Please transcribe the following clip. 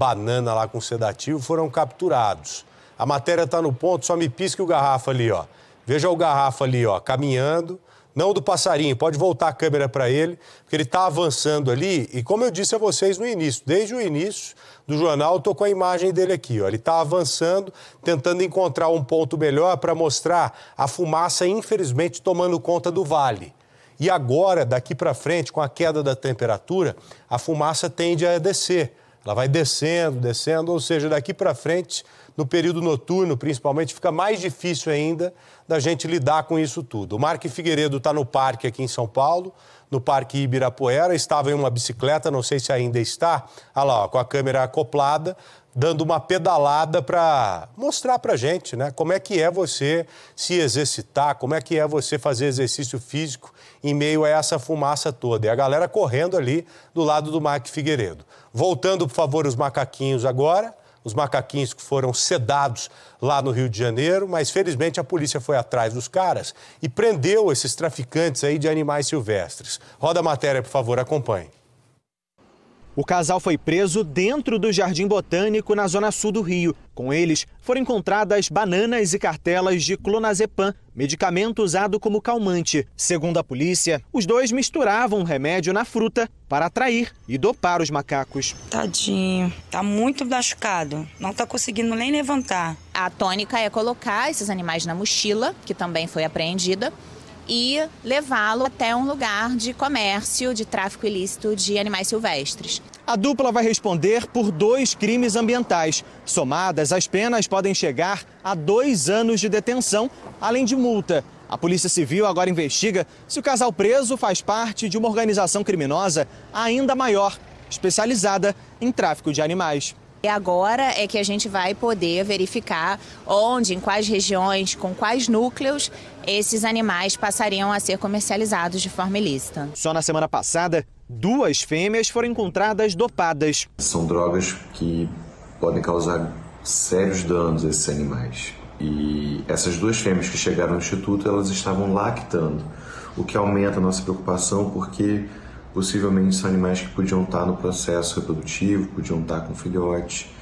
banana lá com sedativo foram capturados. A matéria está no ponto, só me pisque o garrafa ali, ó. Veja o garrafa ali, ó, caminhando. Não do passarinho, pode voltar a câmera para ele, porque ele está avançando ali. E como eu disse a vocês no início, desde o início do jornal, estou com a imagem dele aqui. Ó. Ele está avançando, tentando encontrar um ponto melhor para mostrar a fumaça, infelizmente, tomando conta do vale. E agora, daqui para frente, com a queda da temperatura, a fumaça tende a descer. Ela vai descendo, descendo, ou seja, daqui para frente no período noturno, principalmente, fica mais difícil ainda da gente lidar com isso tudo. O Mark Figueiredo está no parque aqui em São Paulo, no Parque Ibirapuera, estava em uma bicicleta, não sei se ainda está, ah lá, ó, com a câmera acoplada, dando uma pedalada para mostrar para gente, né? Como é que é você se exercitar, como é que é você fazer exercício físico em meio a essa fumaça toda. E a galera correndo ali do lado do Mark Figueiredo. Voltando, por favor, os macaquinhos agora os macaquinhos que foram sedados lá no Rio de Janeiro, mas felizmente a polícia foi atrás dos caras e prendeu esses traficantes aí de animais silvestres. Roda a matéria, por favor, acompanhe. O casal foi preso dentro do Jardim Botânico, na zona sul do Rio. Com eles, foram encontradas bananas e cartelas de clonazepam, medicamento usado como calmante. Segundo a polícia, os dois misturavam o remédio na fruta para atrair e dopar os macacos. Tadinho, tá muito machucado, não tá conseguindo nem levantar. A tônica é colocar esses animais na mochila, que também foi apreendida e levá-lo até um lugar de comércio, de tráfico ilícito de animais silvestres. A dupla vai responder por dois crimes ambientais. Somadas, as penas podem chegar a dois anos de detenção, além de multa. A Polícia Civil agora investiga se o casal preso faz parte de uma organização criminosa ainda maior, especializada em tráfico de animais. E agora é que a gente vai poder verificar onde, em quais regiões, com quais núcleos esses animais passariam a ser comercializados de forma ilícita. Só na semana passada, duas fêmeas foram encontradas dopadas. São drogas que podem causar sérios danos a esses animais. E essas duas fêmeas que chegaram no instituto, elas estavam lactando, o que aumenta a nossa preocupação porque possivelmente são animais que podiam estar no processo reprodutivo, podiam estar com filhote.